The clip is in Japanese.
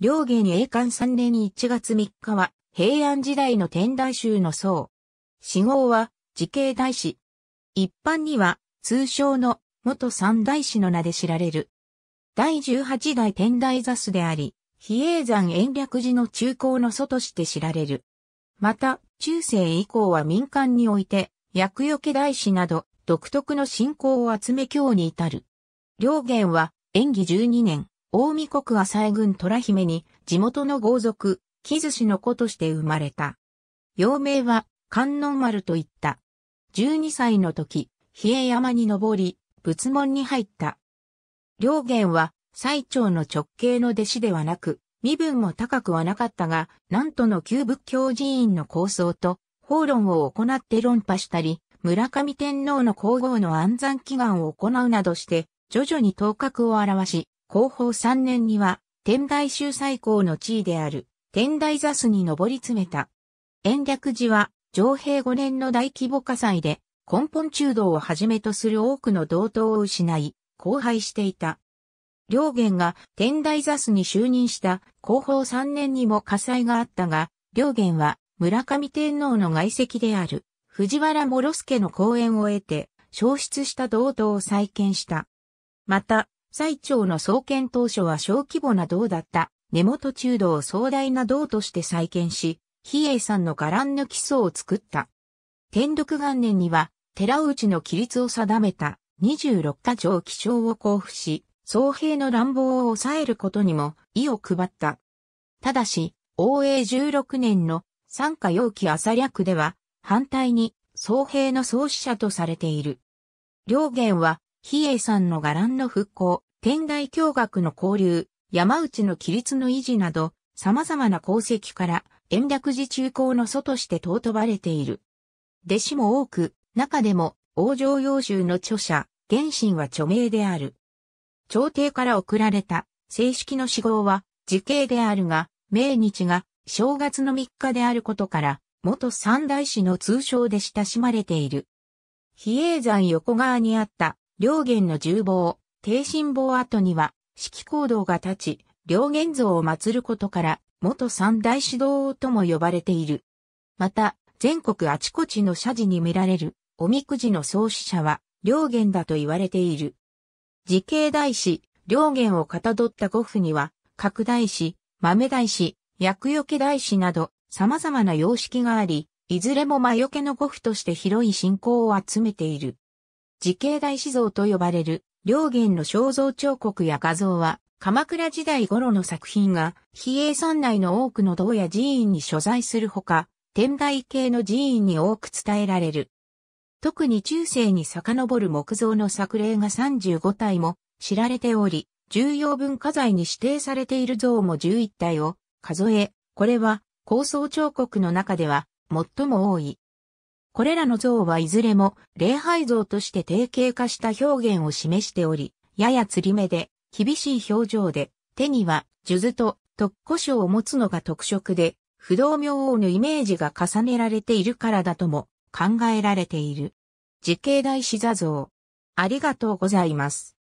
両元栄冠3年1月3日は、平安時代の天台宗の僧。死号は、時系大師。一般には、通称の元三大師の名で知られる。第18代天台座主であり、比叡山延暦寺の中高の祖として知られる。また、中世以降は民間において、薬除け大師など、独特の信仰を集め教に至る。両元は、延義12年、大見国浅江郡虎姫に地元の豪族、木寿司の子として生まれた。幼名は観音丸と言った。12歳の時、比叡山に登り、仏門に入った。良元は最長の直系の弟子ではなく、身分も高くはなかったが、なんとの旧仏教寺院の構想と、法論を行って論破したり、村上天皇の皇后の安産祈願を行うなどして、徐々に頭角を現し、後方3年には、天台宗最高の地位である、天台座スに上り詰めた。延暦寺は、上平5年の大規模火災で、根本中道をはじめとする多くの道東を失い、荒廃していた。両元が天台座スに就任した後方3年にも火災があったが、両元は村上天皇の外籍である藤原諸助の講演を得て、消失した道東を再建した。また、最長の創建当初は小規模な銅だった根本中道を壮大な銅として再建し、比叡山の伽藍の基礎を作った。天禄元年には、寺内の規律を定めた26箇条記章を交付し、僧兵の乱暴を抑えることにも意を配った。ただし、応永16年の三加陽気朝略では、反対に僧兵の創始者とされている。両元は、比叡山の伽藍の復興、天台教学の交流、山内の規律の維持など、様々な功績から、延暦寺中高の祖として尊ばれている。弟子も多く、中でも、王城洋州の著者、原神は著名である。朝廷から送られた、正式の死号は、時系であるが、命日が、正月の3日であることから、元三大師の通称で親しまれている。比叡山横側にあった両元の重望、低心望跡には、式行動が立ち、両元像を祀ることから、元三大指導王とも呼ばれている。また、全国あちこちの社寺に見られる、おみくじの創始者は、両元だと言われている。時系大師、両元をかたどった五符には、角大師、豆大師、薬除け大師など、様々な様式があり、いずれも魔除けの五符として広い信仰を集めている。時系大史像と呼ばれる、両元の肖像彫刻や画像は、鎌倉時代頃の作品が、比叡山内の多くの堂や寺院に所在するほか、天台系の寺院に多く伝えられる。特に中世に遡る木造の作例が35体も知られており、重要文化財に指定されている像も11体を数え、これは構想彫刻の中では最も多い。これらの像はいずれも礼拝像として定型化した表現を示しており、やや釣り目で、厳しい表情で、手には数珠と特古書を持つのが特色で、不動明王のイメージが重ねられているからだとも考えられている。時系大死座像。ありがとうございます。